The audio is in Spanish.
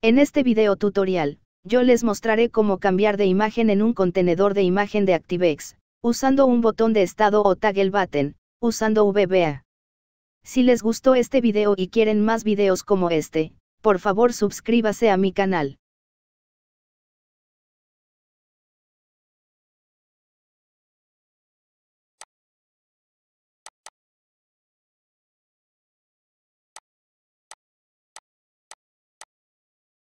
En este video tutorial, yo les mostraré cómo cambiar de imagen en un contenedor de imagen de ActiveX, usando un botón de estado o toggle button, usando VBA. Si les gustó este video y quieren más videos como este, por favor suscríbase a mi canal.